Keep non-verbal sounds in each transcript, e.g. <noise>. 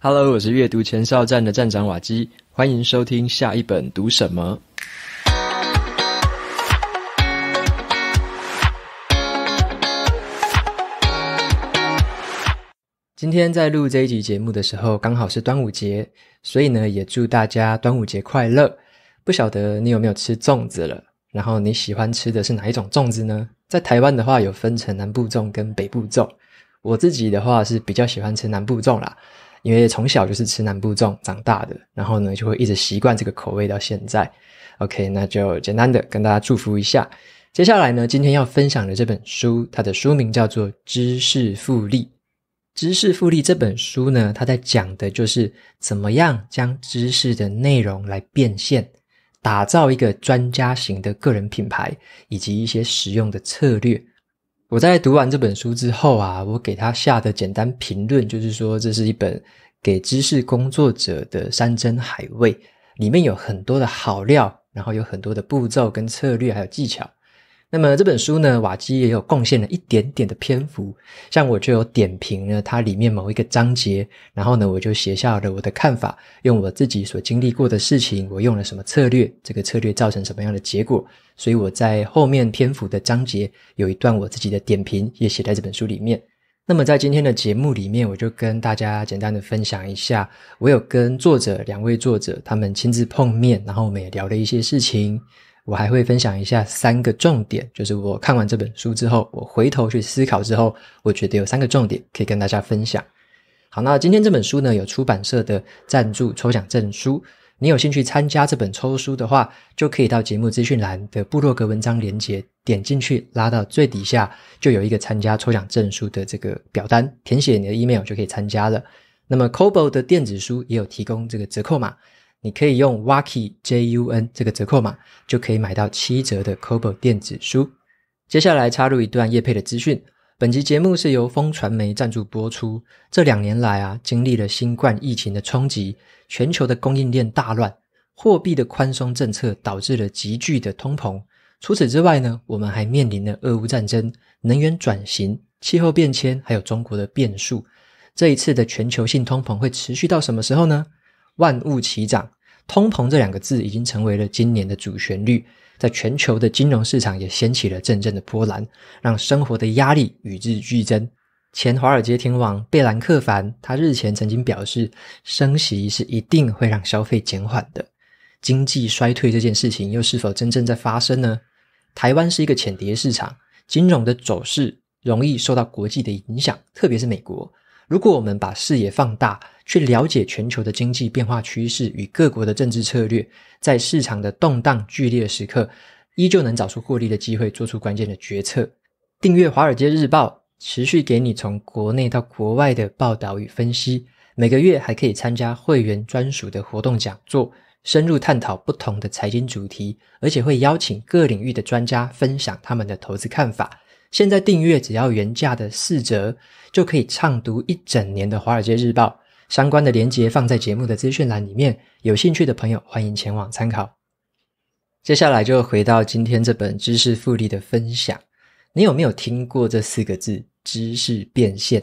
Hello，我是阅读前哨站的站长瓦基，欢迎收听下一本读什么。今天在录这一集节目的时候，刚好是端午节，所以呢，也祝大家端午节快乐。不晓得你有没有吃粽子了？然后你喜欢吃的是哪一种粽子呢？在台湾的话，有分成南部粽跟北部粽。我自己的话是比较喜欢吃南部粽啦。因为从小就是吃南部粽长大的，然后呢就会一直习惯这个口味到现在。OK，那就简单的跟大家祝福一下。接下来呢，今天要分享的这本书，它的书名叫做《知识复利》。《知识复利》这本书呢，它在讲的就是怎么样将知识的内容来变现，打造一个专家型的个人品牌，以及一些实用的策略。我在读完这本书之后啊，我给他下的简单评论就是说，这是一本给知识工作者的山珍海味，里面有很多的好料，然后有很多的步骤、跟策略还有技巧。那么这本书呢，瓦基也有贡献了一点点的篇幅，像我就有点评了它里面某一个章节，然后呢，我就写下了我的看法，用我自己所经历过的事情，我用了什么策略，这个策略造成什么样的结果，所以我在后面篇幅的章节有一段我自己的点评也写在这本书里面。那么在今天的节目里面，我就跟大家简单的分享一下，我有跟作者两位作者他们亲自碰面，然后我们也聊了一些事情。我还会分享一下三个重点，就是我看完这本书之后，我回头去思考之后，我觉得有三个重点可以跟大家分享。好，那今天这本书呢，有出版社的赞助抽奖证书，你有兴趣参加这本抽书的话，就可以到节目资讯栏的部落格文章链接，点进去拉到最底下，就有一个参加抽奖证书的这个表单，填写你的 email 就可以参加了。那么 Kobo 的电子书也有提供这个折扣码。你可以用 wacky jun 这个折扣码，就可以买到七折的 Kobo 电子书。接下来插入一段叶配的资讯。本集节目是由风传媒赞助播出。这两年来啊，经历了新冠疫情的冲击，全球的供应链大乱，货币的宽松政策导致了急剧的通膨。除此之外呢，我们还面临了俄乌战争、能源转型、气候变迁，还有中国的变数。这一次的全球性通膨会持续到什么时候呢？万物齐涨，通膨这两个字已经成为了今年的主旋律，在全球的金融市场也掀起了阵阵的波澜，让生活的压力与日俱增。前华尔街天王贝兰克凡，他日前曾经表示，升息是一定会让消费减缓的。经济衰退这件事情又是否真正在发生呢？台湾是一个浅碟市场，金融的走势容易受到国际的影响，特别是美国。如果我们把视野放大。去了解全球的经济变化趋势与各国的政治策略，在市场的动荡剧烈时刻，依旧能找出获利的机会，做出关键的决策。订阅《华尔街日报》，持续给你从国内到国外的报道与分析。每个月还可以参加会员专属的活动讲座，深入探讨不同的财经主题，而且会邀请各领域的专家分享他们的投资看法。现在订阅只要原价的四折，就可以畅读一整年的《华尔街日报》。相关的连接放在节目的资讯栏里面，有兴趣的朋友欢迎前往参考。接下来就回到今天这本知识复利的分享。你有没有听过这四个字“知识变现”？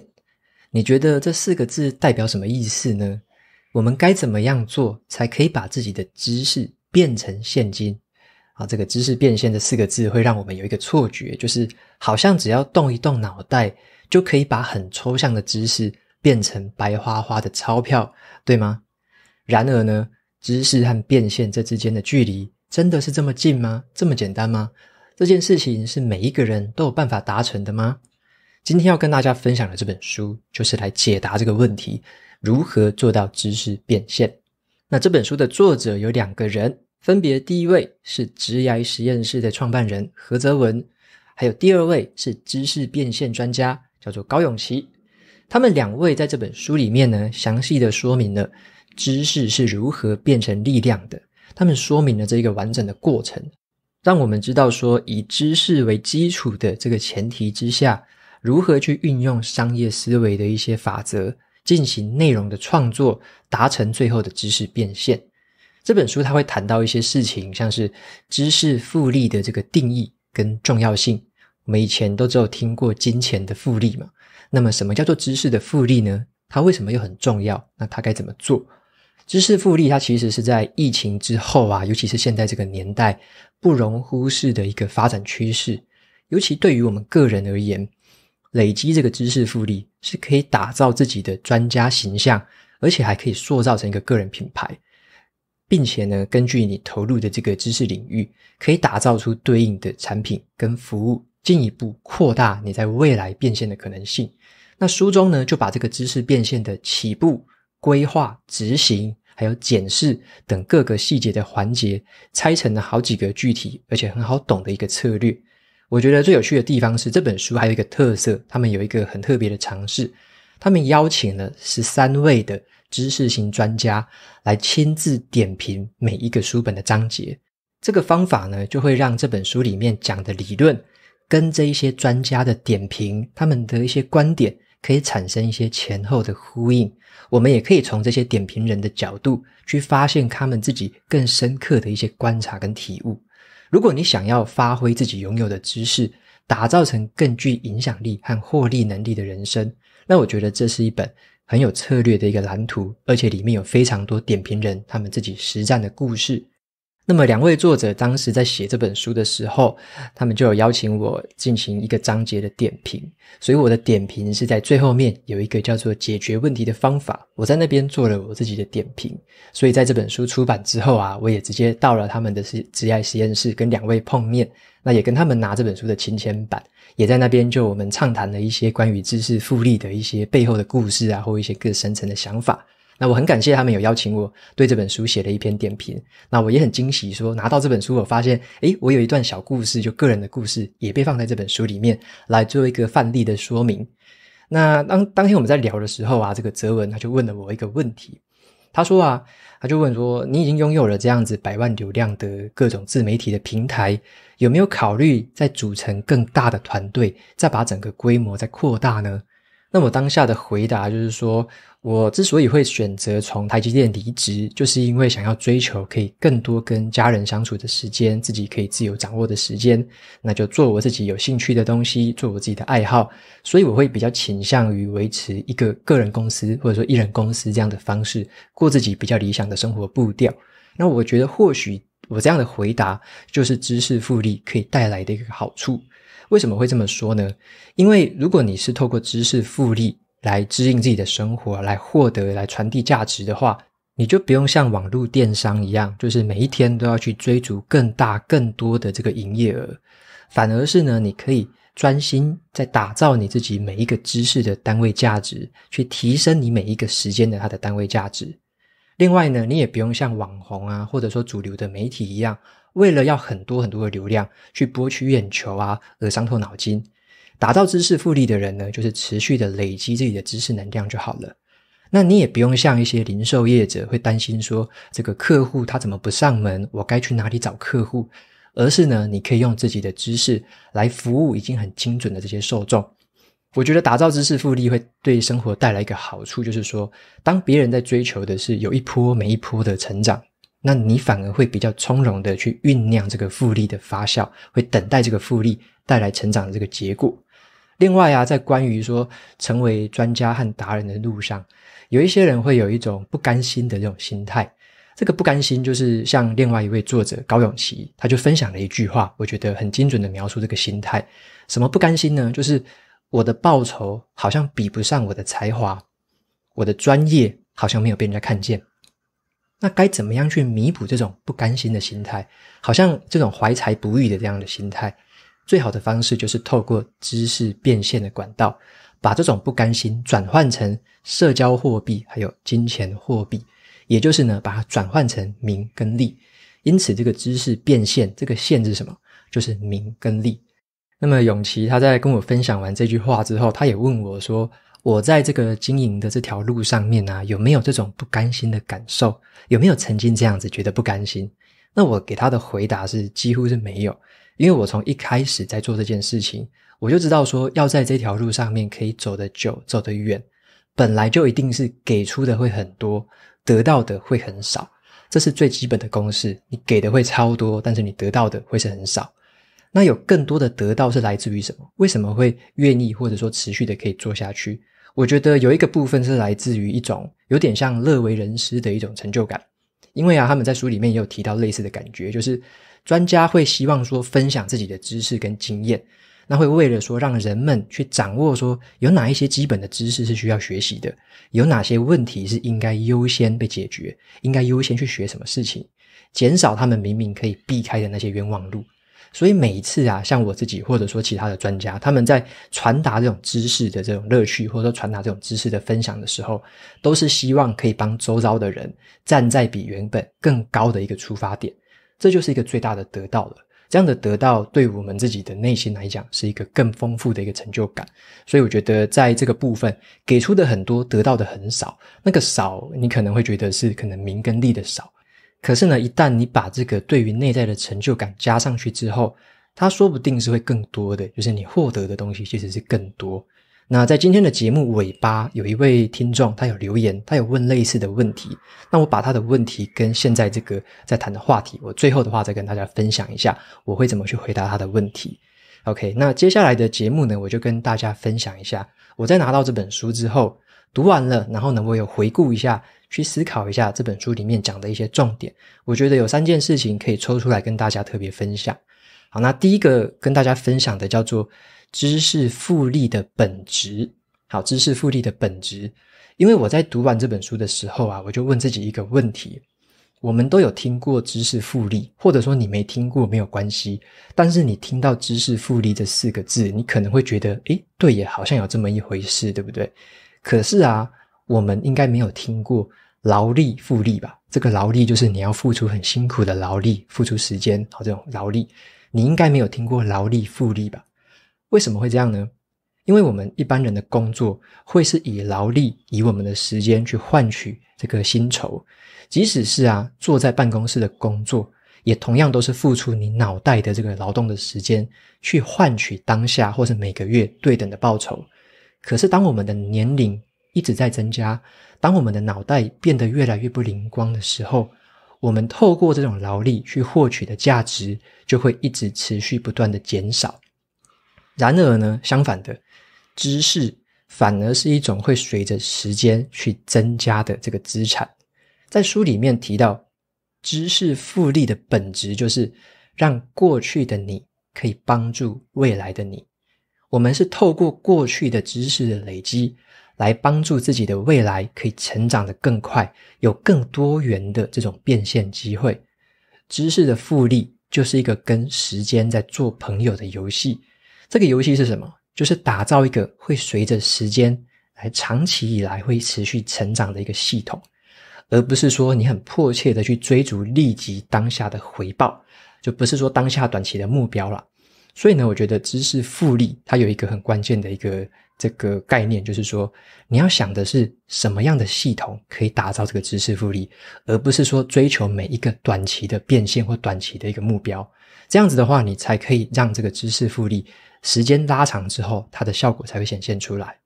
你觉得这四个字代表什么意思呢？我们该怎么样做才可以把自己的知识变成现金？啊，这个“知识变现”的四个字会让我们有一个错觉，就是好像只要动一动脑袋就可以把很抽象的知识。变成白花花的钞票，对吗？然而呢，知识和变现这之间的距离真的是这么近吗？这么简单吗？这件事情是每一个人都有办法达成的吗？今天要跟大家分享的这本书，就是来解答这个问题：如何做到知识变现？那这本书的作者有两个人，分别第一位是职牙实验室的创办人何泽文，还有第二位是知识变现专家，叫做高永琪。他们两位在这本书里面呢，详细的说明了知识是如何变成力量的。他们说明了这个完整的过程，让我们知道说，以知识为基础的这个前提之下，如何去运用商业思维的一些法则，进行内容的创作，达成最后的知识变现。这本书他会谈到一些事情，像是知识复利的这个定义跟重要性。我们以前都只有听过金钱的复利嘛。那么，什么叫做知识的复利呢？它为什么又很重要？那它该怎么做？知识复利，它其实是在疫情之后啊，尤其是现在这个年代，不容忽视的一个发展趋势。尤其对于我们个人而言，累积这个知识复利，是可以打造自己的专家形象，而且还可以塑造成一个个人品牌，并且呢，根据你投入的这个知识领域，可以打造出对应的产品跟服务。进一步扩大你在未来变现的可能性。那书中呢，就把这个知识变现的起步、规划、执行，还有检视等各个细节的环节，拆成了好几个具体而且很好懂的一个策略。我觉得最有趣的地方是这本书还有一个特色，他们有一个很特别的尝试，他们邀请了十三位的知识型专家来亲自点评每一个书本的章节。这个方法呢，就会让这本书里面讲的理论。跟这一些专家的点评，他们的一些观点可以产生一些前后的呼应。我们也可以从这些点评人的角度去发现他们自己更深刻的一些观察跟体悟。如果你想要发挥自己拥有的知识，打造成更具影响力和获利能力的人生，那我觉得这是一本很有策略的一个蓝图，而且里面有非常多点评人他们自己实战的故事。那么两位作者当时在写这本书的时候，他们就有邀请我进行一个章节的点评，所以我的点评是在最后面有一个叫做解决问题的方法，我在那边做了我自己的点评。所以在这本书出版之后啊，我也直接到了他们的实职业实验室跟两位碰面，那也跟他们拿这本书的亲签版，也在那边就我们畅谈了一些关于知识复利的一些背后的故事啊，或一些更深层的想法。那我很感谢他们有邀请我对这本书写了一篇点评。那我也很惊喜，说拿到这本书，我发现，诶，我有一段小故事，就个人的故事，也被放在这本书里面来做一个范例的说明。那当当天我们在聊的时候啊，这个泽文他就问了我一个问题，他说啊，他就问说，你已经拥有了这样子百万流量的各种自媒体的平台，有没有考虑再组成更大的团队，再把整个规模再扩大呢？那我当下的回答就是说。我之所以会选择从台积电离职，就是因为想要追求可以更多跟家人相处的时间，自己可以自由掌握的时间，那就做我自己有兴趣的东西，做我自己的爱好。所以我会比较倾向于维持一个个人公司或者说一人公司这样的方式，过自己比较理想的生活步调。那我觉得或许我这样的回答就是知识复利可以带来的一个好处。为什么会这么说呢？因为如果你是透过知识复利。来支应自己的生活，来获得、来传递价值的话，你就不用像网络电商一样，就是每一天都要去追逐更大、更多的这个营业额，反而是呢，你可以专心在打造你自己每一个知识的单位价值，去提升你每一个时间的它的单位价值。另外呢，你也不用像网红啊，或者说主流的媒体一样，为了要很多很多的流量去博取眼球啊，而伤透脑筋。打造知识复利的人呢，就是持续的累积自己的知识能量就好了。那你也不用像一些零售业者会担心说，这个客户他怎么不上门，我该去哪里找客户？而是呢，你可以用自己的知识来服务已经很精准的这些受众。我觉得打造知识复利会对生活带来一个好处，就是说，当别人在追求的是有一波没一波的成长，那你反而会比较从容的去酝酿这个复利的发酵，会等待这个复利带来成长的这个结果。另外啊，在关于说成为专家和达人的路上，有一些人会有一种不甘心的这种心态。这个不甘心就是像另外一位作者高永琪，他就分享了一句话，我觉得很精准的描述这个心态。什么不甘心呢？就是我的报酬好像比不上我的才华，我的专业好像没有被人家看见。那该怎么样去弥补这种不甘心的心态？好像这种怀才不遇的这样的心态。最好的方式就是透过知识变现的管道，把这种不甘心转换成社交货币，还有金钱货币，也就是呢，把它转换成名跟利。因此，这个知识变现这个线是什么？就是名跟利。那么，永琪他在跟我分享完这句话之后，他也问我说：“我在这个经营的这条路上面呢，有没有这种不甘心的感受？有没有曾经这样子觉得不甘心？”那我给他的回答是：几乎是没有。因为我从一开始在做这件事情，我就知道说要在这条路上面可以走得久、走得远，本来就一定是给出的会很多，得到的会很少，这是最基本的公式。你给的会超多，但是你得到的会是很少。那有更多的得到是来自于什么？为什么会愿意或者说持续的可以做下去？我觉得有一个部分是来自于一种有点像乐为人师的一种成就感，因为啊，他们在书里面也有提到类似的感觉，就是。专家会希望说分享自己的知识跟经验，那会为了说让人们去掌握说有哪一些基本的知识是需要学习的，有哪些问题是应该优先被解决，应该优先去学什么事情，减少他们明明可以避开的那些冤枉路。所以每一次啊，像我自己或者说其他的专家，他们在传达这种知识的这种乐趣，或者说传达这种知识的分享的时候，都是希望可以帮周遭的人站在比原本更高的一个出发点。这就是一个最大的得到了，这样的得到对我们自己的内心来讲是一个更丰富的一个成就感。所以我觉得在这个部分给出的很多，得到的很少。那个少，你可能会觉得是可能名跟利的少。可是呢，一旦你把这个对于内在的成就感加上去之后，它说不定是会更多的，就是你获得的东西其实是更多。那在今天的节目尾巴，有一位听众他有留言，他有问类似的问题。那我把他的问题跟现在这个在谈的话题，我最后的话再跟大家分享一下，我会怎么去回答他的问题。OK，那接下来的节目呢，我就跟大家分享一下，我在拿到这本书之后读完了，然后呢，我有回顾一下，去思考一下这本书里面讲的一些重点。我觉得有三件事情可以抽出来跟大家特别分享。好，那第一个跟大家分享的叫做。知识复利的本质，好，知识复利的本质。因为我在读完这本书的时候啊，我就问自己一个问题：我们都有听过知识复利，或者说你没听过没有关系。但是你听到“知识复利”这四个字，你可能会觉得，诶，对耶，好像有这么一回事，对不对？可是啊，我们应该没有听过“劳力复利”吧？这个劳力就是你要付出很辛苦的劳力，付出时间，好，这种劳力，你应该没有听过“劳力复利”吧？为什么会这样呢？因为我们一般人的工作会是以劳力，以我们的时间去换取这个薪酬。即使是啊坐在办公室的工作，也同样都是付出你脑袋的这个劳动的时间，去换取当下或是每个月对等的报酬。可是当我们的年龄一直在增加，当我们的脑袋变得越来越不灵光的时候，我们透过这种劳力去获取的价值，就会一直持续不断的减少。然而呢，相反的，知识反而是一种会随着时间去增加的这个资产。在书里面提到，知识复利的本质就是让过去的你可以帮助未来的你。我们是透过过去的知识的累积，来帮助自己的未来可以成长的更快，有更多元的这种变现机会。知识的复利就是一个跟时间在做朋友的游戏。这个游戏是什么？就是打造一个会随着时间来，长期以来会持续成长的一个系统，而不是说你很迫切的去追逐立即当下的回报，就不是说当下短期的目标了。所以呢，我觉得知识复利它有一个很关键的一个这个概念，就是说你要想的是什么样的系统可以打造这个知识复利，而不是说追求每一个短期的变现或短期的一个目标。这样子的话，你才可以让这个知识复利。时间拉长之后，它的效果才会显现出来。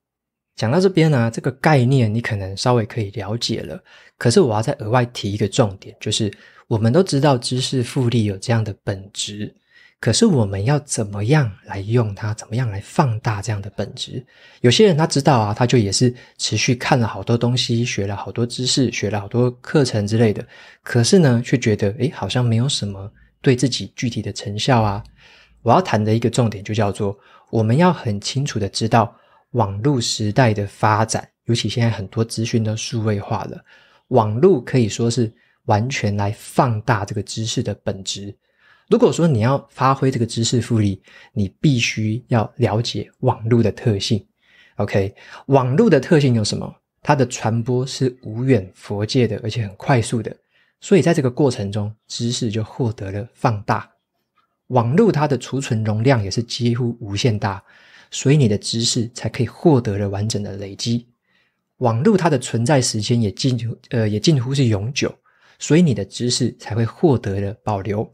讲到这边呢，这个概念你可能稍微可以了解了。可是我要再额外提一个重点，就是我们都知道知识复利有这样的本质，可是我们要怎么样来用它，怎么样来放大这样的本质？有些人他知道啊，他就也是持续看了好多东西，学了好多知识，学了好多课程之类的，可是呢，却觉得诶，好像没有什么对自己具体的成效啊。我要谈的一个重点就叫做，我们要很清楚的知道网络时代的发展，尤其现在很多资讯都数位化了，网络可以说是完全来放大这个知识的本质。如果说你要发挥这个知识复利，你必须要了解网络的特性。OK，网络的特性有什么？它的传播是无远佛界的，而且很快速的，所以在这个过程中，知识就获得了放大。网络它的储存容量也是几乎无限大，所以你的知识才可以获得了完整的累积。网络它的存在时间也近呃也近乎是永久，所以你的知识才会获得了保留。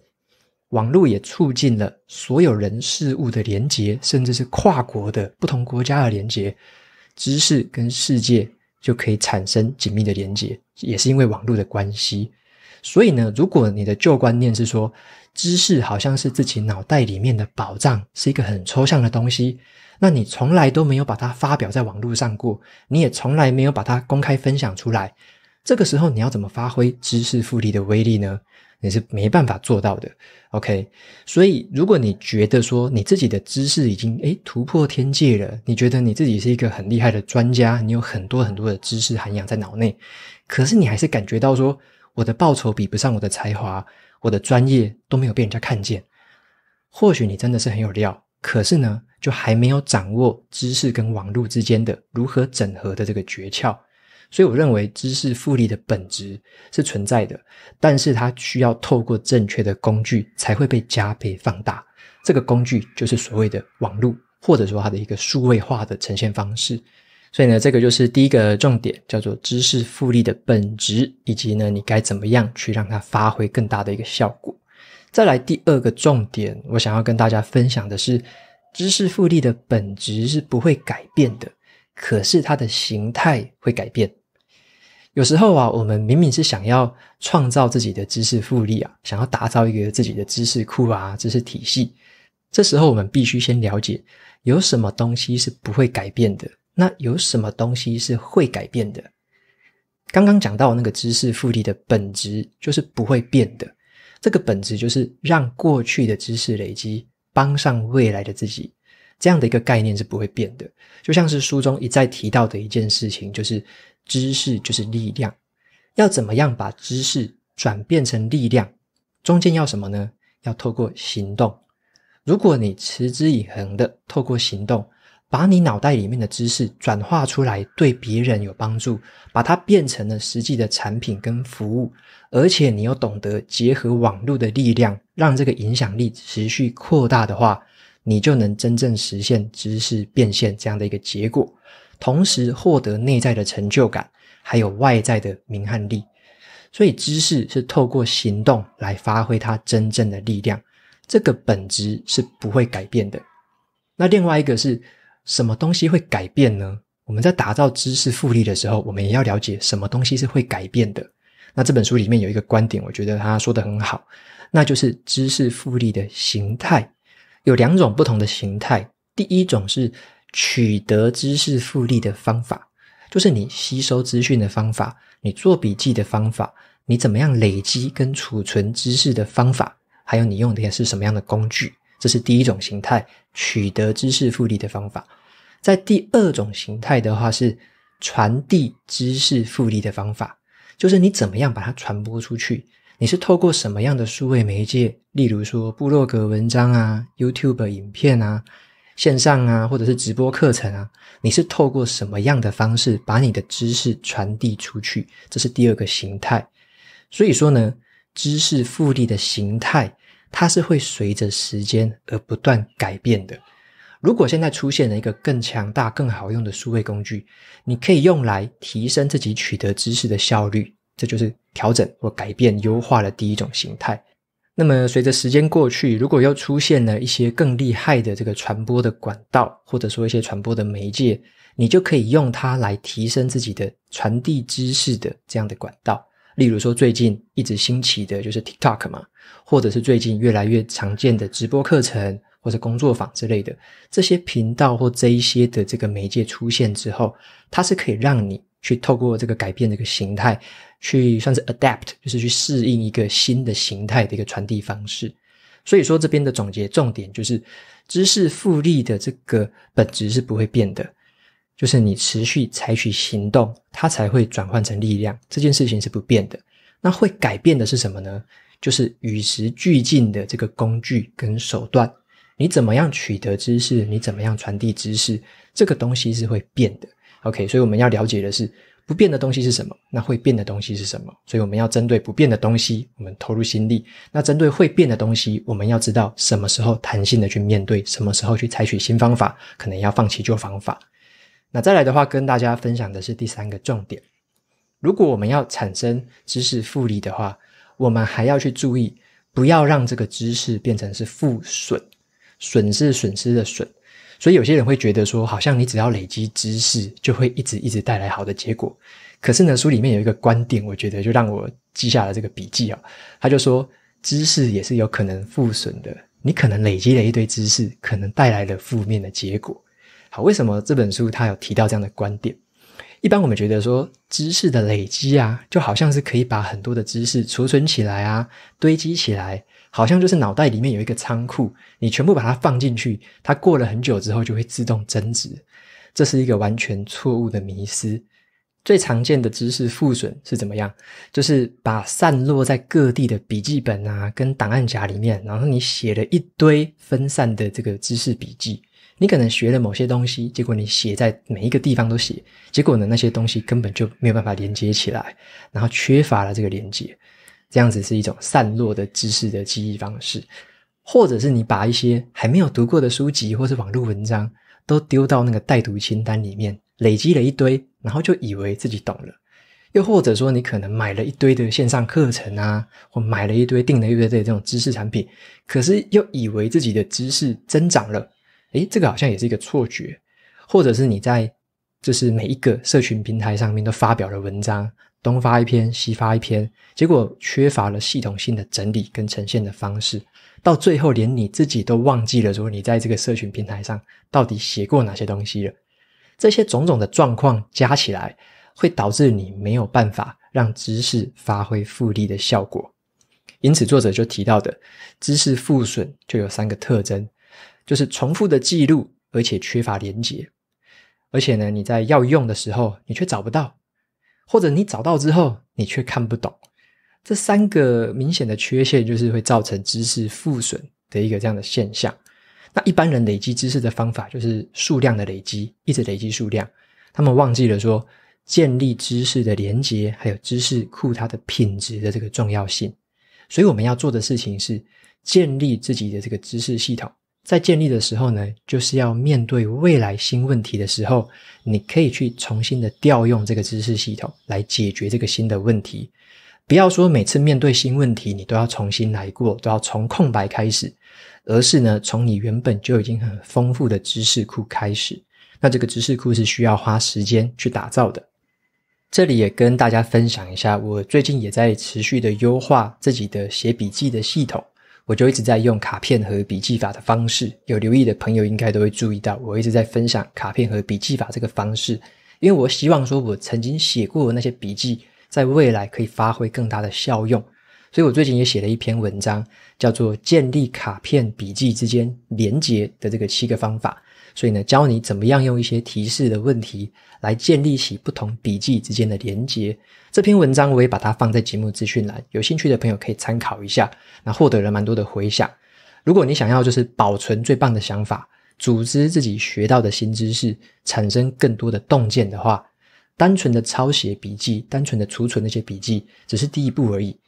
网络也促进了所有人事物的连接，甚至是跨国的不同国家的连接，知识跟世界就可以产生紧密的连接，也是因为网络的关系。所以呢，如果你的旧观念是说，知识好像是自己脑袋里面的宝藏，是一个很抽象的东西。那你从来都没有把它发表在网络上过，你也从来没有把它公开分享出来。这个时候，你要怎么发挥知识复利的威力呢？你是没办法做到的。OK，所以如果你觉得说你自己的知识已经诶突破天界了，你觉得你自己是一个很厉害的专家，你有很多很多的知识涵养在脑内，可是你还是感觉到说。我的报酬比不上我的才华，我的专业都没有被人家看见。或许你真的是很有料，可是呢，就还没有掌握知识跟网络之间的如何整合的这个诀窍。所以，我认为知识复利的本质是存在的，但是它需要透过正确的工具才会被加倍放大。这个工具就是所谓的网络，或者说它的一个数位化的呈现方式。所以呢，这个就是第一个重点，叫做知识复利的本质，以及呢，你该怎么样去让它发挥更大的一个效果。再来第二个重点，我想要跟大家分享的是，知识复利的本质是不会改变的，可是它的形态会改变。有时候啊，我们明明是想要创造自己的知识复利啊，想要打造一个自己的知识库啊、知识体系，这时候我们必须先了解有什么东西是不会改变的。那有什么东西是会改变的？刚刚讲到那个知识复利的本质就是不会变的，这个本质就是让过去的知识累积帮上未来的自己，这样的一个概念是不会变的。就像是书中一再提到的一件事情，就是知识就是力量。要怎么样把知识转变成力量？中间要什么呢？要透过行动。如果你持之以恒的透过行动。把你脑袋里面的知识转化出来，对别人有帮助，把它变成了实际的产品跟服务，而且你又懂得结合网络的力量，让这个影响力持续扩大的话，你就能真正实现知识变现这样的一个结果，同时获得内在的成就感，还有外在的名和利。所以，知识是透过行动来发挥它真正的力量，这个本质是不会改变的。那另外一个是。什么东西会改变呢？我们在打造知识复利的时候，我们也要了解什么东西是会改变的。那这本书里面有一个观点，我觉得他说的很好，那就是知识复利的形态有两种不同的形态。第一种是取得知识复利的方法，就是你吸收资讯的方法，你做笔记的方法，你怎么样累积跟储存知识的方法，还有你用的是什么样的工具。这是第一种形态，取得知识复利的方法。在第二种形态的话，是传递知识复利的方法，就是你怎么样把它传播出去？你是透过什么样的数位媒介，例如说部落格文章啊、YouTube 影片啊、线上啊，或者是直播课程啊，你是透过什么样的方式把你的知识传递出去？这是第二个形态。所以说呢，知识复利的形态。它是会随着时间而不断改变的。如果现在出现了一个更强大、更好用的数位工具，你可以用来提升自己取得知识的效率，这就是调整或改变、优化的第一种形态。那么，随着时间过去，如果又出现了一些更厉害的这个传播的管道，或者说一些传播的媒介，你就可以用它来提升自己的传递知识的这样的管道。例如说，最近一直兴起的就是 TikTok 嘛，或者是最近越来越常见的直播课程或者工作坊之类的，这些频道或这一些的这个媒介出现之后，它是可以让你去透过这个改变这个形态，去算是 adapt，就是去适应一个新的形态的一个传递方式。所以说，这边的总结重点就是知识复利的这个本质是不会变的。就是你持续采取行动，它才会转换成力量。这件事情是不变的。那会改变的是什么呢？就是与时俱进的这个工具跟手段。你怎么样取得知识？你怎么样传递知识？这个东西是会变的。OK，所以我们要了解的是不变的东西是什么？那会变的东西是什么？所以我们要针对不变的东西，我们投入心力。那针对会变的东西，我们要知道什么时候弹性的去面对，什么时候去采取新方法，可能要放弃旧方法。那再来的话，跟大家分享的是第三个重点。如果我们要产生知识复利的话，我们还要去注意，不要让这个知识变成是负损，损是损失的损。所以有些人会觉得说，好像你只要累积知识，就会一直一直带来好的结果。可是呢，书里面有一个观点，我觉得就让我记下了这个笔记啊。他就说，知识也是有可能负损的。你可能累积了一堆知识，可能带来了负面的结果。为什么这本书它有提到这样的观点？一般我们觉得说知识的累积啊，就好像是可以把很多的知识储存起来啊，堆积起来，好像就是脑袋里面有一个仓库，你全部把它放进去，它过了很久之后就会自动增值。这是一个完全错误的迷思。最常见的知识复损是怎么样？就是把散落在各地的笔记本啊、跟档案夹里面，然后你写了一堆分散的这个知识笔记。你可能学了某些东西，结果你写在每一个地方都写，结果呢，那些东西根本就没有办法连接起来，然后缺乏了这个连接，这样子是一种散落的知识的记忆方式，或者是你把一些还没有读过的书籍或是网络文章都丢到那个待读清单里面，累积了一堆，然后就以为自己懂了，又或者说你可能买了一堆的线上课程啊，或买了一堆订了月月这种知识产品，可是又以为自己的知识增长了。诶，这个好像也是一个错觉，或者是你在就是每一个社群平台上面都发表了文章，东发一篇，西发一篇，结果缺乏了系统性的整理跟呈现的方式，到最后连你自己都忘记了说你在这个社群平台上到底写过哪些东西了。这些种种的状况加起来，会导致你没有办法让知识发挥复利的效果。因此，作者就提到的知识负损就有三个特征。就是重复的记录，而且缺乏连接，而且呢，你在要用的时候你却找不到，或者你找到之后你却看不懂。这三个明显的缺陷，就是会造成知识负损的一个这样的现象。那一般人累积知识的方法就是数量的累积，一直累积数量，他们忘记了说建立知识的连接，还有知识库它的品质的这个重要性。所以我们要做的事情是建立自己的这个知识系统。在建立的时候呢，就是要面对未来新问题的时候，你可以去重新的调用这个知识系统来解决这个新的问题。不要说每次面对新问题，你都要重新来过，都要从空白开始，而是呢，从你原本就已经很丰富的知识库开始。那这个知识库是需要花时间去打造的。这里也跟大家分享一下，我最近也在持续的优化自己的写笔记的系统。我就一直在用卡片和笔记法的方式，有留意的朋友应该都会注意到，我一直在分享卡片和笔记法这个方式，因为我希望说，我曾经写过的那些笔记，在未来可以发挥更大的效用。所以我最近也写了一篇文章，叫做《建立卡片笔记之间连接的这个七个方法》。所以呢，教你怎么样用一些提示的问题来建立起不同笔记之间的连接。这篇文章我也把它放在节目资讯栏，有兴趣的朋友可以参考一下。那获得了蛮多的回响。如果你想要就是保存最棒的想法，组织自己学到的新知识，产生更多的洞见的话，单纯的抄写笔记，单纯的储存那些笔记，只是第一步而已。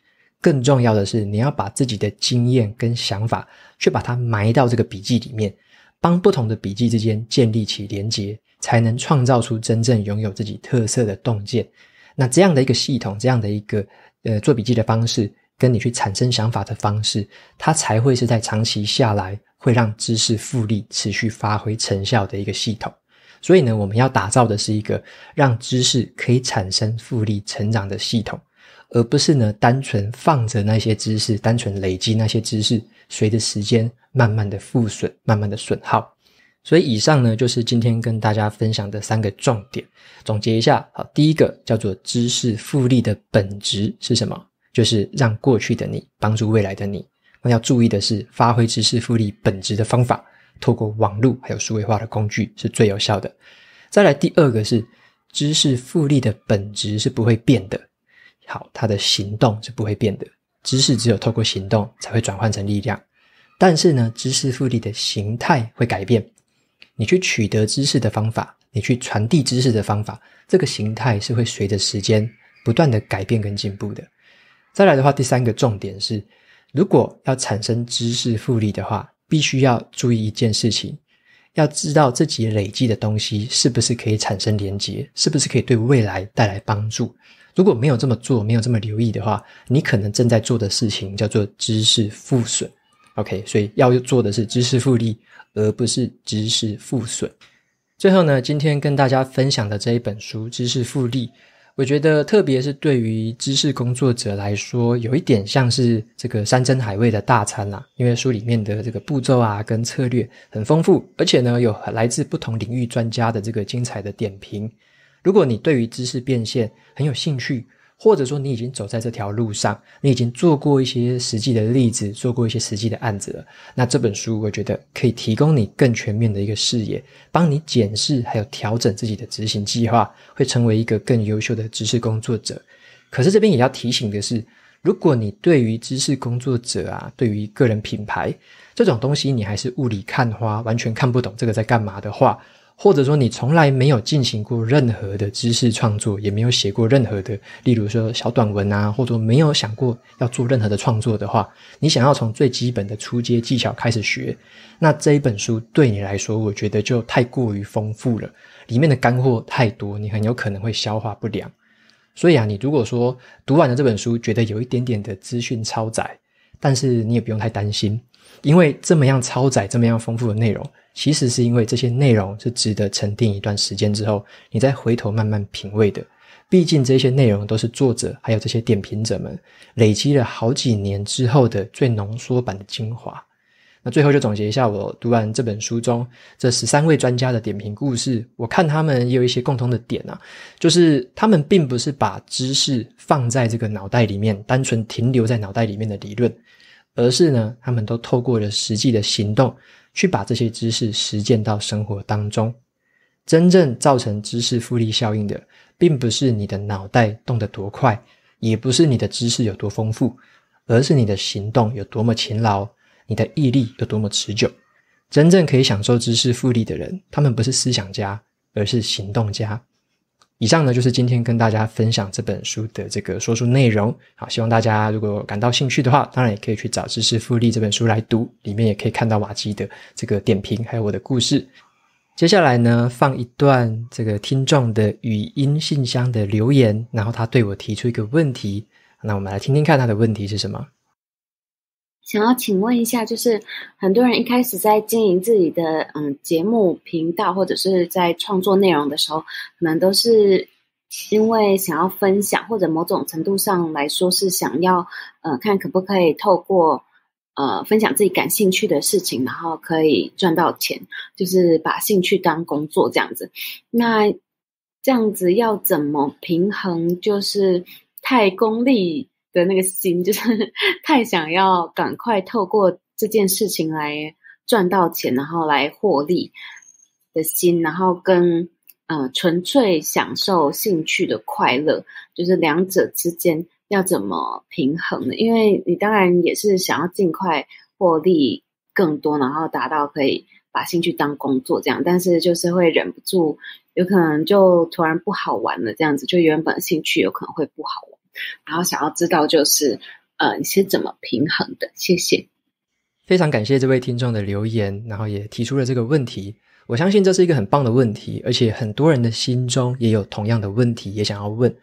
更重要的是，你要把自己的经验跟想法，去把它埋到这个笔记里面。帮不同的笔记之间建立起连接，才能创造出真正拥有自己特色的洞见。那这样的一个系统，这样的一个呃做笔记的方式，跟你去产生想法的方式，它才会是在长期下来会让知识复利持续发挥成效的一个系统。所以呢，我们要打造的是一个让知识可以产生复利成长的系统。而不是呢，单纯放着那些知识，单纯累积那些知识，随着时间慢慢的复损，慢慢的损耗。所以以上呢，就是今天跟大家分享的三个重点。总结一下，好，第一个叫做知识复利的本质是什么？就是让过去的你帮助未来的你。那要注意的是，发挥知识复利本质的方法，透过网络还有数位化的工具是最有效的。再来第二个是，知识复利的本质是不会变的。好，它的行动是不会变的。知识只有透过行动才会转换成力量。但是呢，知识复利的形态会改变。你去取得知识的方法，你去传递知识的方法，这个形态是会随着时间不断的改变跟进步的。再来的话，第三个重点是，如果要产生知识复利的话，必须要注意一件事情，要知道自己累积的东西是不是可以产生连结，是不是可以对未来带来帮助。如果没有这么做，没有这么留意的话，你可能正在做的事情叫做知识负损。OK，所以要做的是知识复利，而不是知识负损。最后呢，今天跟大家分享的这一本书《知识复利》，我觉得特别是对于知识工作者来说，有一点像是这个山珍海味的大餐啦，因为书里面的这个步骤啊跟策略很丰富，而且呢有来自不同领域专家的这个精彩的点评。如果你对于知识变现很有兴趣，或者说你已经走在这条路上，你已经做过一些实际的例子，做过一些实际的案子，了，那这本书我觉得可以提供你更全面的一个视野，帮你检视还有调整自己的执行计划，会成为一个更优秀的知识工作者。可是这边也要提醒的是，如果你对于知识工作者啊，对于个人品牌这种东西，你还是雾里看花，完全看不懂这个在干嘛的话。或者说你从来没有进行过任何的知识创作，也没有写过任何的，例如说小短文啊，或者说没有想过要做任何的创作的话，你想要从最基本的出街技巧开始学，那这一本书对你来说，我觉得就太过于丰富了，里面的干货太多，你很有可能会消化不良。所以啊，你如果说读完了这本书，觉得有一点点的资讯超载。但是你也不用太担心，因为这么样超载、这么样丰富的内容，其实是因为这些内容是值得沉淀一段时间之后，你再回头慢慢品味的。毕竟这些内容都是作者还有这些点评者们累积了好几年之后的最浓缩版的精华。那最后就总结一下，我读完这本书中这十三位专家的点评故事，我看他们也有一些共同的点啊，就是他们并不是把知识放在这个脑袋里面，单纯停留在脑袋里面的理论，而是呢，他们都透过了实际的行动，去把这些知识实践到生活当中。真正造成知识复利效应的，并不是你的脑袋动得多快，也不是你的知识有多丰富，而是你的行动有多么勤劳。你的毅力有多么持久？真正可以享受知识复利的人，他们不是思想家，而是行动家。以上呢，就是今天跟大家分享这本书的这个说书内容。好，希望大家如果感到兴趣的话，当然也可以去找《知识复利》这本书来读，里面也可以看到瓦基的这个点评，还有我的故事。接下来呢，放一段这个听众的语音信箱的留言，然后他对我提出一个问题。那我们来听听看他的问题是什么。想要请问一下，就是很多人一开始在经营自己的嗯节目频道，或者是在创作内容的时候，可能都是因为想要分享，或者某种程度上来说是想要呃看可不可以透过呃分享自己感兴趣的事情，然后可以赚到钱，就是把兴趣当工作这样子。那这样子要怎么平衡？就是太功利。的那个心就是 <laughs> 太想要赶快透过这件事情来赚到钱，然后来获利的心，然后跟呃纯粹享受兴趣的快乐，就是两者之间要怎么平衡呢？因为你当然也是想要尽快获利更多，然后达到可以把兴趣当工作这样，但是就是会忍不住，有可能就突然不好玩了，这样子就原本兴趣有可能会不好。然后想要知道就是，呃，你是怎么平衡的？谢谢。非常感谢这位听众的留言，然后也提出了这个问题。我相信这是一个很棒的问题，而且很多人的心中也有同样的问题，也想要问。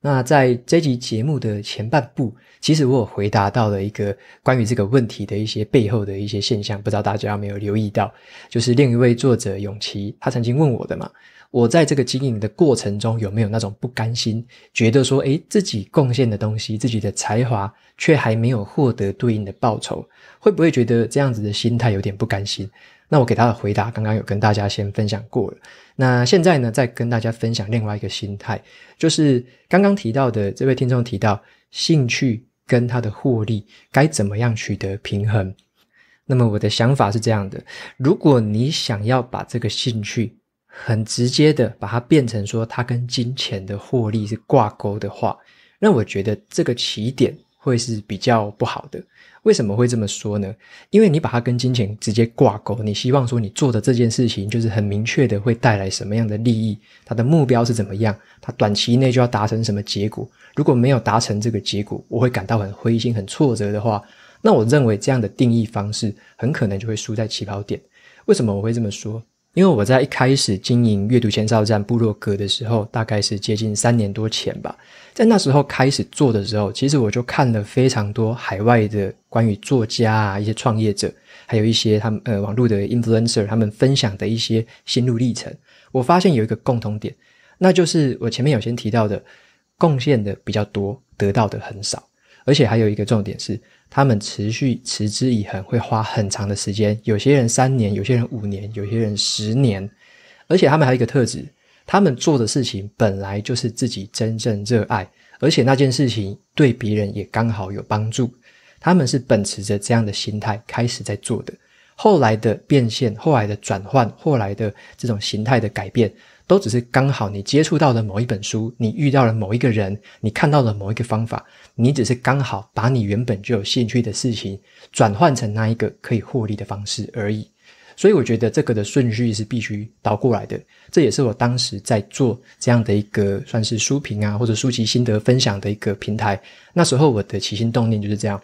那在这集节目的前半部，其实我有回答到了一个关于这个问题的一些背后的一些现象，不知道大家有没有留意到，就是另一位作者永琪，他曾经问我的嘛，我在这个经营的过程中有没有那种不甘心，觉得说，诶，自己贡献的东西，自己的才华，却还没有获得对应的报酬，会不会觉得这样子的心态有点不甘心？那我给他的回答，刚刚有跟大家先分享过了。那现在呢，再跟大家分享另外一个心态，就是刚刚提到的这位听众提到，兴趣跟他的获利该怎么样取得平衡？那么我的想法是这样的：如果你想要把这个兴趣很直接的把它变成说，它跟金钱的获利是挂钩的话，那我觉得这个起点。会是比较不好的。为什么会这么说呢？因为你把它跟金钱直接挂钩，你希望说你做的这件事情就是很明确的会带来什么样的利益，它的目标是怎么样，它短期内就要达成什么结果。如果没有达成这个结果，我会感到很灰心、很挫折的话，那我认为这样的定义方式很可能就会输在起跑点。为什么我会这么说？因为我在一开始经营阅读签哨站部落格的时候，大概是接近三年多前吧，在那时候开始做的时候，其实我就看了非常多海外的关于作家啊、一些创业者，还有一些他们呃网络的 influencer 他们分享的一些心路历程。我发现有一个共同点，那就是我前面有先提到的，贡献的比较多，得到的很少，而且还有一个重点是。他们持续持之以恒，会花很长的时间。有些人三年，有些人五年，有些人十年。而且他们还有一个特质：他们做的事情本来就是自己真正热爱，而且那件事情对别人也刚好有帮助。他们是秉持着这样的心态开始在做的，后来的变现，后来的转换，后来的这种形态的改变。都只是刚好你接触到了某一本书，你遇到了某一个人，你看到了某一个方法，你只是刚好把你原本就有兴趣的事情转换成那一个可以获利的方式而已。所以我觉得这个的顺序是必须倒过来的。这也是我当时在做这样的一个算是书评啊，或者书籍心得分享的一个平台。那时候我的起心动念就是这样：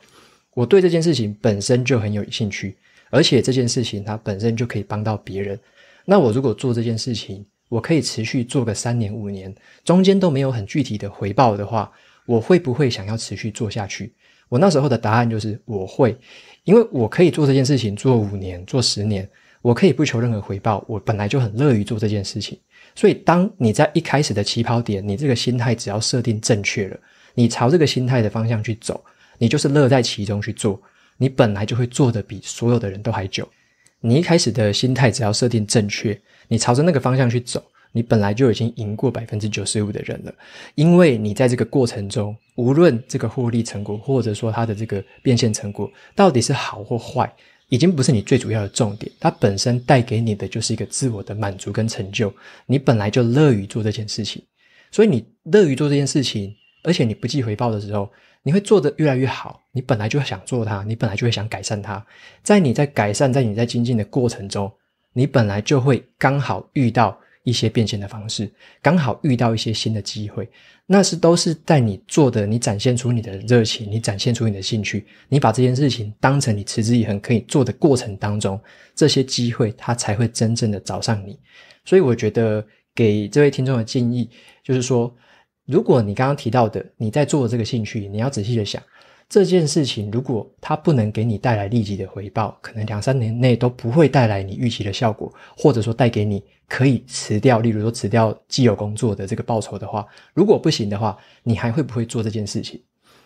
我对这件事情本身就很有兴趣，而且这件事情它本身就可以帮到别人。那我如果做这件事情，我可以持续做个三年五年，中间都没有很具体的回报的话，我会不会想要持续做下去？我那时候的答案就是我会，因为我可以做这件事情做五年、做十年，我可以不求任何回报，我本来就很乐于做这件事情。所以，当你在一开始的起跑点，你这个心态只要设定正确了，你朝这个心态的方向去走，你就是乐在其中去做，你本来就会做的比所有的人都还久。你一开始的心态只要设定正确，你朝着那个方向去走，你本来就已经赢过百分之九十五的人了，因为你在这个过程中，无论这个获利成果，或者说它的这个变现成果到底是好或坏，已经不是你最主要的重点，它本身带给你的就是一个自我的满足跟成就，你本来就乐于做这件事情，所以你乐于做这件事情，而且你不计回报的时候。你会做得越来越好，你本来就想做它，你本来就会想改善它。在你在改善，在你在精进的过程中，你本来就会刚好遇到一些变现的方式，刚好遇到一些新的机会，那是都是在你做的，你展现出你的热情，你展现出你的兴趣，你把这件事情当成你持之以恒可以做的过程当中，这些机会它才会真正的找上你。所以，我觉得给这位听众的建议就是说。如果你刚刚提到的你在做这个兴趣，你要仔细的想这件事情，如果它不能给你带来立即的回报，可能两三年内都不会带来你预期的效果，或者说带给你可以辞掉，例如说辞掉既有工作的这个报酬的话，如果不行的话，你还会不会做这件事情？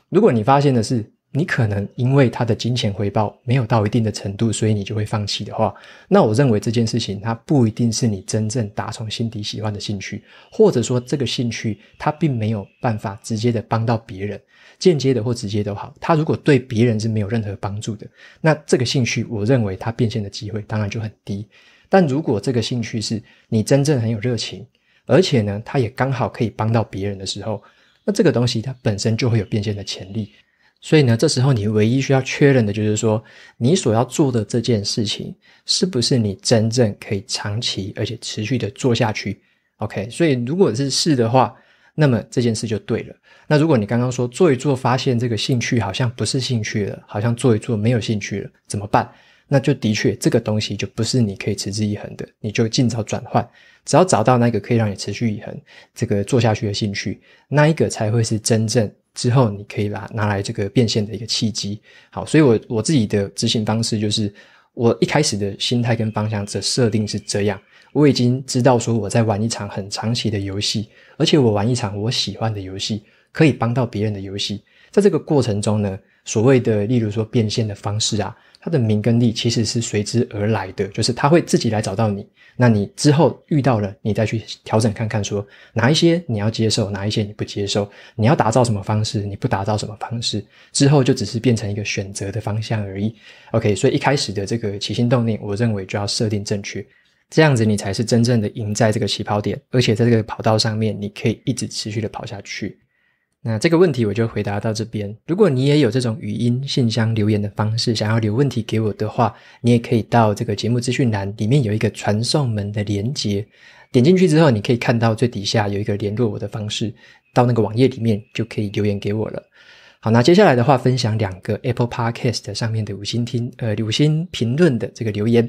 如果你发现的是。你可能因为他的金钱回报没有到一定的程度，所以你就会放弃的话，那我认为这件事情它不一定是你真正打从心底喜欢的兴趣，或者说这个兴趣它并没有办法直接的帮到别人，间接的或直接都好，他如果对别人是没有任何帮助的，那这个兴趣我认为它变现的机会当然就很低。但如果这个兴趣是你真正很有热情，而且呢，它也刚好可以帮到别人的时候，那这个东西它本身就会有变现的潜力。所以呢，这时候你唯一需要确认的，就是说你所要做的这件事情，是不是你真正可以长期而且持续的做下去？OK，所以如果是是的话，那么这件事就对了。那如果你刚刚说做一做，发现这个兴趣好像不是兴趣了，好像做一做没有兴趣了，怎么办？那就的确这个东西就不是你可以持之以恒的，你就尽早转换。只要找到那个可以让你持续以恒这个做下去的兴趣，那一个才会是真正。之后你可以把拿来这个变现的一个契机。好，所以我我自己的执行方式就是，我一开始的心态跟方向的设定是这样。我已经知道说我在玩一场很长期的游戏，而且我玩一场我喜欢的游戏，可以帮到别人的游戏。在这个过程中呢，所谓的例如说变现的方式啊。它的名跟利其实是随之而来的，就是它会自己来找到你。那你之后遇到了，你再去调整看看，说哪一些你要接受，哪一些你不接受，你要打造什么方式，你不打造什么方式，之后就只是变成一个选择的方向而已。OK，所以一开始的这个起心动念，我认为就要设定正确，这样子你才是真正的赢在这个起跑点，而且在这个跑道上面，你可以一直持续的跑下去。那这个问题我就回答到这边。如果你也有这种语音信箱留言的方式，想要留问题给我的话，你也可以到这个节目资讯栏里面有一个传送门的连接，点进去之后，你可以看到最底下有一个联络我的方式，到那个网页里面就可以留言给我了。好，那接下来的话，分享两个 Apple Podcast 上面的五星听呃五星评论的这个留言。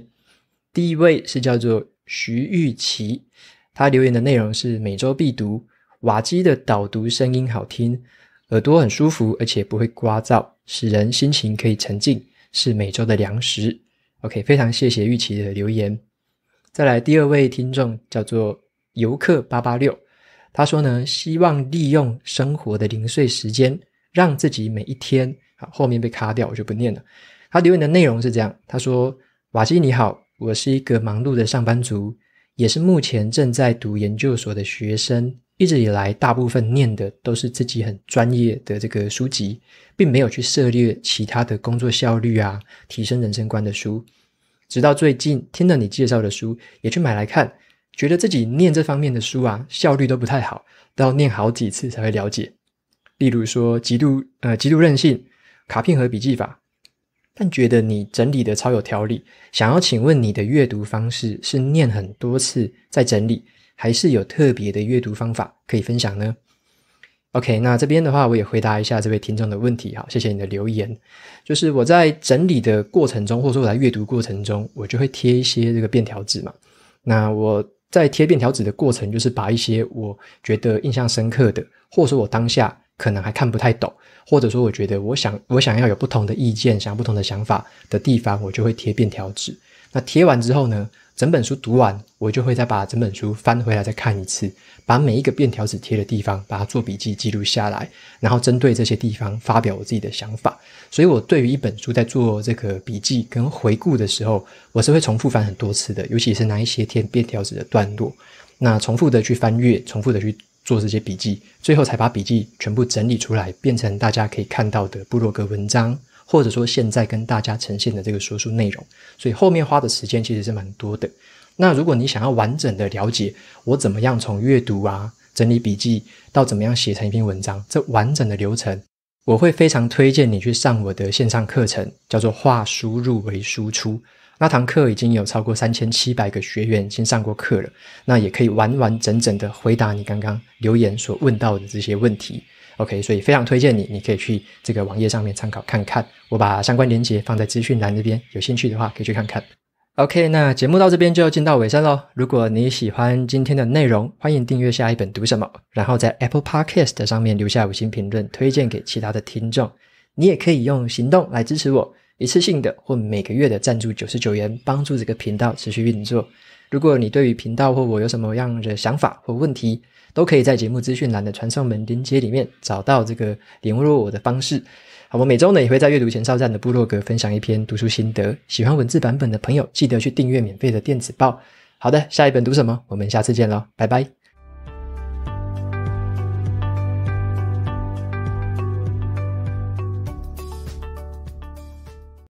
第一位是叫做徐玉琪，他留言的内容是每周必读。瓦基的导读声音好听，耳朵很舒服，而且不会刮噪，使人心情可以沉静，是每周的粮食。OK，非常谢谢玉琪的留言。再来第二位听众叫做游客八八六，他说呢，希望利用生活的零碎时间，让自己每一天……啊，后面被卡掉，我就不念了。他留言的内容是这样，他说：“瓦基你好，我是一个忙碌的上班族，也是目前正在读研究所的学生。”一直以来，大部分念的都是自己很专业的这个书籍，并没有去涉猎其他的工作效率啊、提升人生观的书。直到最近听了你介绍的书，也去买来看，觉得自己念这方面的书啊，效率都不太好，都要念好几次才会了解。例如说《极度呃极度任性》《卡片和笔记法》，但觉得你整理的超有条理。想要请问你的阅读方式是念很多次再整理？还是有特别的阅读方法可以分享呢。OK，那这边的话，我也回答一下这位听众的问题。哈，谢谢你的留言。就是我在整理的过程中，或者说我在阅读过程中，我就会贴一些这个便条纸嘛。那我在贴便条纸的过程，就是把一些我觉得印象深刻的，或者说我当下可能还看不太懂，或者说我觉得我想我想要有不同的意见，想不同的想法的地方，我就会贴便条纸。那贴完之后呢？整本书读完，我就会再把整本书翻回来再看一次，把每一个便条纸贴的地方，把它做笔记记录下来，然后针对这些地方发表我自己的想法。所以，我对于一本书在做这个笔记跟回顾的时候，我是会重复翻很多次的，尤其是那一些贴便条纸的段落，那重复的去翻阅，重复的去做这些笔记，最后才把笔记全部整理出来，变成大家可以看到的布落格文章。或者说现在跟大家呈现的这个说书内容，所以后面花的时间其实是蛮多的。那如果你想要完整的了解我怎么样从阅读啊、整理笔记到怎么样写成一篇文章，这完整的流程，我会非常推荐你去上我的线上课程，叫做“化输入为输出”。那堂课已经有超过三千七百个学员先上过课了，那也可以完完整整的回答你刚刚留言所问到的这些问题。OK，所以非常推荐你，你可以去这个网页上面参考看看。我把相关链接放在资讯栏那边，有兴趣的话可以去看看。OK，那节目到这边就要进到尾声喽。如果你喜欢今天的内容，欢迎订阅下一本读什么，然后在 Apple Podcast 上面留下五星评论，推荐给其他的听众。你也可以用行动来支持我，一次性的或每个月的赞助九十九元，帮助这个频道持续运作。如果你对于频道或我有什么样的想法或问题，都可以在节目资讯栏的传送门链接里面找到这个联络我的方式。好，我每周呢也会在阅读前哨站的部落格分享一篇读书心得。喜欢文字版本的朋友，记得去订阅免费的电子报。好的，下一本读什么？我们下次见喽，拜拜。